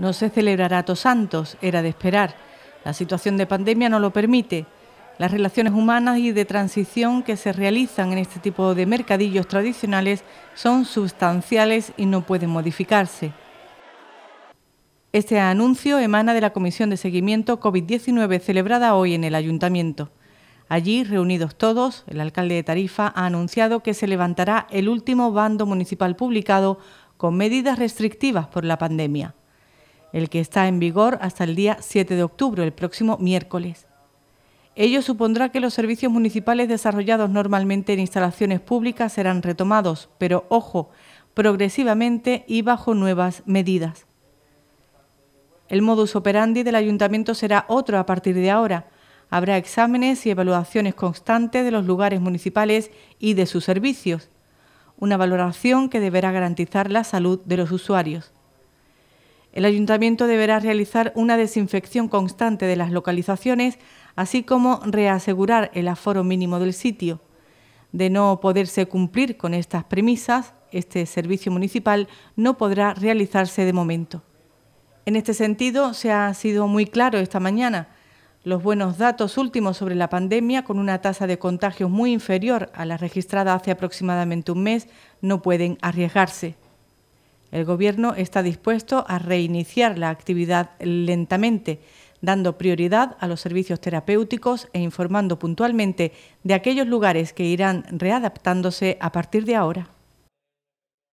No se celebrará Tosantos, Santos, era de esperar. La situación de pandemia no lo permite. Las relaciones humanas y de transición que se realizan en este tipo de mercadillos tradicionales son sustanciales y no pueden modificarse. Este anuncio emana de la Comisión de Seguimiento COVID-19 celebrada hoy en el Ayuntamiento. Allí, reunidos todos, el alcalde de Tarifa ha anunciado que se levantará el último bando municipal publicado con medidas restrictivas por la pandemia el que está en vigor hasta el día 7 de octubre, el próximo miércoles. Ello supondrá que los servicios municipales desarrollados normalmente en instalaciones públicas serán retomados, pero ojo, progresivamente y bajo nuevas medidas. El modus operandi del ayuntamiento será otro a partir de ahora. Habrá exámenes y evaluaciones constantes de los lugares municipales y de sus servicios, una valoración que deberá garantizar la salud de los usuarios. El ayuntamiento deberá realizar una desinfección constante de las localizaciones, así como reasegurar el aforo mínimo del sitio. De no poderse cumplir con estas premisas, este servicio municipal no podrá realizarse de momento. En este sentido, se ha sido muy claro esta mañana. Los buenos datos últimos sobre la pandemia, con una tasa de contagios muy inferior a la registrada hace aproximadamente un mes, no pueden arriesgarse. El Gobierno está dispuesto a reiniciar la actividad lentamente, dando prioridad a los servicios terapéuticos e informando puntualmente de aquellos lugares que irán readaptándose a partir de ahora.